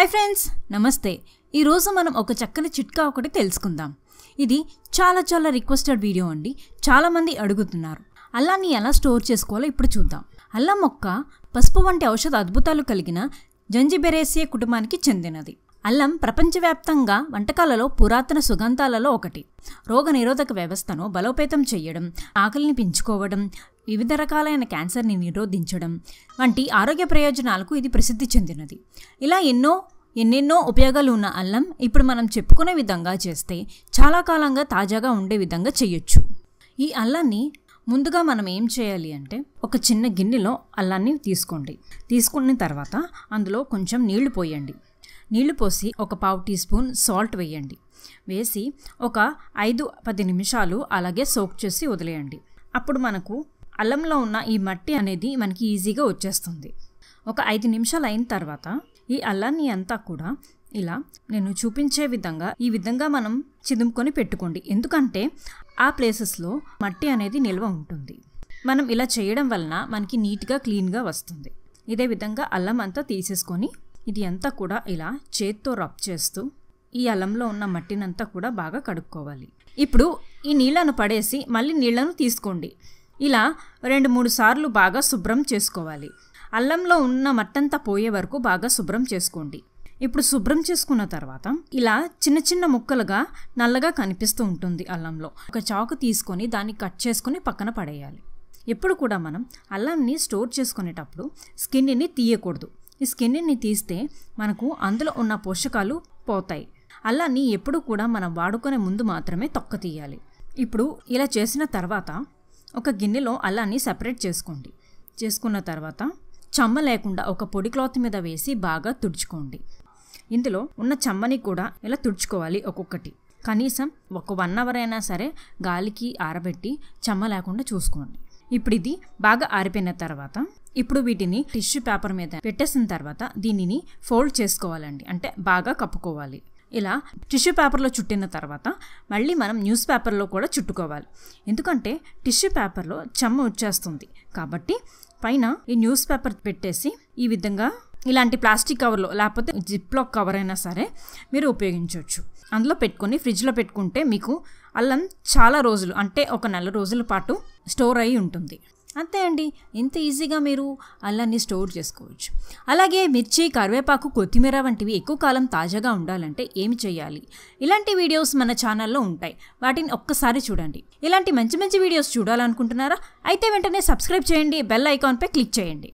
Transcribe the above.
hi friends నమస్తే ఈరోజు మనం ఒక చక్కని చిట్కా ఒకటి తెలుసుకుందాం ఇది చాలా చాలా రిక్వెస్టెడ్ వీడియో అండి చాలామంది అడుగుతున్నారు అల్లాన్ని ఎలా స్టోర్ చేసుకోవాలో ఇప్పుడు చూద్దాం అల్లం మొక్క పసుపు వంటి ఔషధ అద్భుతాలు కలిగిన జంజిబెరేసియే కుటుంబానికి చెందినది అల్లం ప్రపంచవ్యాప్తంగా వంటకాలలో పురాతన సుగంధాలలో ఒకటి రోగనిరోధక వ్యవస్థను బలోపేతం చేయడం ఆకలిని పెంచుకోవడం వివిధ రకాలైన క్యాన్సర్ని నిరోధించడం వంటి ఆరోగ్య ప్రయోజనాలకు ఇది ప్రసిద్ధి చెందినది ఇలా ఎన్నో ఎన్నెన్నో ఉపయోగాలు ఉన్న అల్లం ఇప్పుడు మనం చెప్పుకునే విధంగా చేస్తే చాలా కాలంగా తాజాగా ఉండే విధంగా చేయొచ్చు ఈ అల్లాన్ని ముందుగా మనం ఏం చేయాలి అంటే ఒక చిన్న గిన్నెలో అల్లాన్ని తీసుకోండి తీసుకున్న తర్వాత అందులో కొంచెం నీళ్లు పోయండి నీళ్లు పోసి ఒక పావు టీ స్పూన్ సాల్ట్ వేయండి వేసి ఒక ఐదు పది నిమిషాలు అలాగే సోక్ చేసి వదిలేయండి అప్పుడు మనకు అల్లంలో ఉన్న ఈ మట్టి అనేది మనకి ఈజీగా వచ్చేస్తుంది ఒక ఐదు నిమిషాలు అయిన తర్వాత ఈ అల్లాన్ని అంతా కూడా ఇలా నేను చూపించే విధంగా ఈ విధంగా మనం చిదుముకొని పెట్టుకోండి ఎందుకంటే ఆ ప్లేసెస్లో మట్టి అనేది నిల్వ ఉంటుంది మనం ఇలా చేయడం వలన మనకి నీట్గా క్లీన్గా వస్తుంది ఇదే విధంగా అల్లం అంతా తీసేసుకొని ఇది అంతా కూడా ఇలా చేత్తో రబ్ చేస్తూ ఈ అల్లంలో ఉన్న మట్టినంతా కూడా బాగా కడుక్కోవాలి ఇప్పుడు ఈ నీళ్లను పడేసి మళ్ళీ నీళ్లను తీసుకోండి ఇలా రెండు మూడు సార్లు బాగా శుభ్రం చేసుకోవాలి అల్లంలో ఉన్న మట్టంతా పోయే వరకు బాగా శుభ్రం చేసుకోండి ఇప్పుడు శుభ్రం చేసుకున్న తర్వాత ఇలా చిన్న చిన్న ముక్కలుగా నల్లగా కనిపిస్తూ ఉంటుంది అల్లంలో ఒక చాకు తీసుకొని దాన్ని కట్ చేసుకుని పక్కన పడేయాలి ఎప్పుడు కూడా మనం అల్లంని స్టోర్ చేసుకునేటప్పుడు స్కిన్ని తీయకూడదు ఈ స్కిన్ని తీస్తే మనకు అందులో ఉన్న పోషకాలు పోతాయి అల్లాన్ని ఎప్పుడు కూడా మనం వాడుకునే ముందు మాత్రమే తొక్క తీయాలి ఇప్పుడు ఇలా చేసిన తర్వాత ఒక గిన్నెలో అల్లాన్ని సపరేట్ చేసుకోండి చేసుకున్న తర్వాత చమ్మ లేకుండా ఒక పొడి క్లాత్ మీద వేసి బాగా తుడుచుకోండి ఇందులో ఉన్న చమ్మని కూడా ఇలా తుడుచుకోవాలి ఒక్కొక్కటి కనీసం ఒక వన్ అవర్ అయినా సరే గాలికి ఆరబెట్టి చమ్మ లేకుండా చూసుకోండి ఇప్పుడు ఇది బాగా ఆరిపోయిన తర్వాత ఇప్పుడు వీటిని టిష్యూ పేపర్ మీద పెట్టేసిన తర్వాత దీనిని ఫోల్డ్ చేసుకోవాలండి అంటే బాగా కప్పుకోవాలి ఇలా టిష్యూ పేపర్లో చుట్టిన తర్వాత మళ్ళీ మనం న్యూస్ పేపర్లో కూడా చుట్టుకోవాలి ఎందుకంటే టిష్యూ పేపర్లో చెమ్మ వచ్చేస్తుంది కాబట్టి పైన ఈ న్యూస్ పేపర్ పెట్టేసి ఈ విధంగా ఇలాంటి ప్లాస్టిక్ కవర్లో లేకపోతే జిప్లో కవర్ అయినా సరే మీరు ఉపయోగించవచ్చు అందులో పెట్టుకొని ఫ్రిడ్జ్లో పెట్టుకుంటే మీకు అల్లం చాలా రోజులు అంటే ఒక నెల రోజుల పాటు స్టోర్ అయి ఉంటుంది అంతే అండి ఇంత ఈజీగా మీరు అల్లాన్ని స్టోర్ చేసుకోవచ్చు అలాగే మిర్చి కరివేపాకు కొత్తిమీర వంటివి ఎక్కువ కాలం తాజాగా ఉండాలంటే ఏమి చేయాలి ఇలాంటి వీడియోస్ మన ఛానల్లో ఉంటాయి వాటిని ఒక్కసారి చూడండి ఇలాంటి మంచి మంచి వీడియోస్ చూడాలనుకుంటున్నారా అయితే వెంటనే సబ్స్క్రైబ్ చేయండి బెల్ ఐకాన్పై క్లిక్ చేయండి